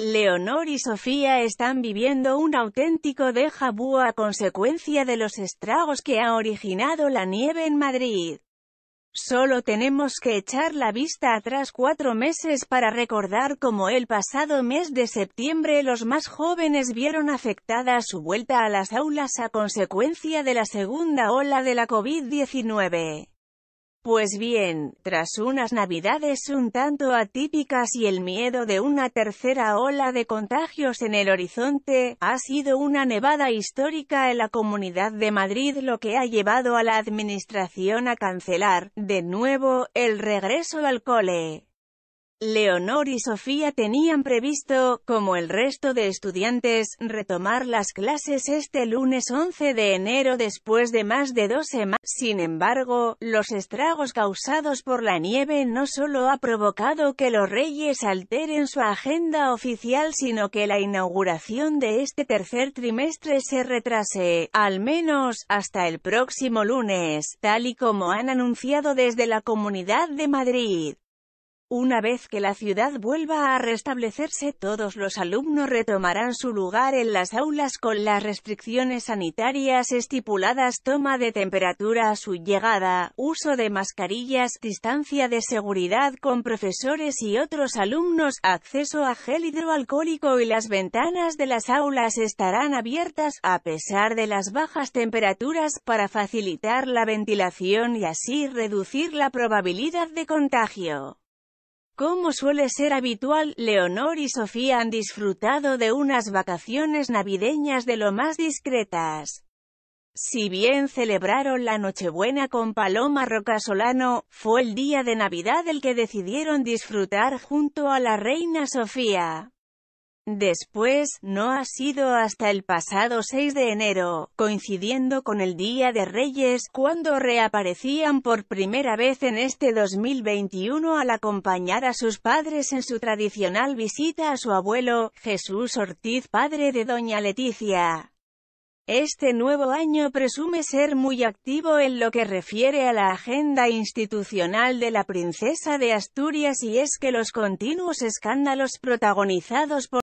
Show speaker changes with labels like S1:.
S1: Leonor y Sofía están viviendo un auténtico déjà vu a consecuencia de los estragos que ha originado la nieve en Madrid. Solo tenemos que echar la vista atrás cuatro meses para recordar cómo el pasado mes de septiembre los más jóvenes vieron afectada su vuelta a las aulas a consecuencia de la segunda ola de la COVID-19. Pues bien, tras unas navidades un tanto atípicas y el miedo de una tercera ola de contagios en el horizonte, ha sido una nevada histórica en la Comunidad de Madrid lo que ha llevado a la Administración a cancelar, de nuevo, el regreso al cole. Leonor y Sofía tenían previsto, como el resto de estudiantes, retomar las clases este lunes 11 de enero después de más de dos semanas. Sin embargo, los estragos causados por la nieve no solo ha provocado que los reyes alteren su agenda oficial sino que la inauguración de este tercer trimestre se retrase, al menos, hasta el próximo lunes, tal y como han anunciado desde la Comunidad de Madrid. Una vez que la ciudad vuelva a restablecerse todos los alumnos retomarán su lugar en las aulas con las restricciones sanitarias estipuladas toma de temperatura a su llegada, uso de mascarillas, distancia de seguridad con profesores y otros alumnos, acceso a gel hidroalcohólico y las ventanas de las aulas estarán abiertas, a pesar de las bajas temperaturas, para facilitar la ventilación y así reducir la probabilidad de contagio. Como suele ser habitual, Leonor y Sofía han disfrutado de unas vacaciones navideñas de lo más discretas. Si bien celebraron la Nochebuena con Paloma Rocasolano, fue el día de Navidad el que decidieron disfrutar junto a la reina Sofía. Después, no ha sido hasta el pasado 6 de enero, coincidiendo con el Día de Reyes, cuando reaparecían por primera vez en este 2021 al acompañar a sus padres en su tradicional visita a su abuelo, Jesús Ortiz padre de doña Leticia. Este nuevo año presume ser muy activo en lo que refiere a la agenda institucional de la princesa de Asturias y es que los continuos escándalos protagonizados por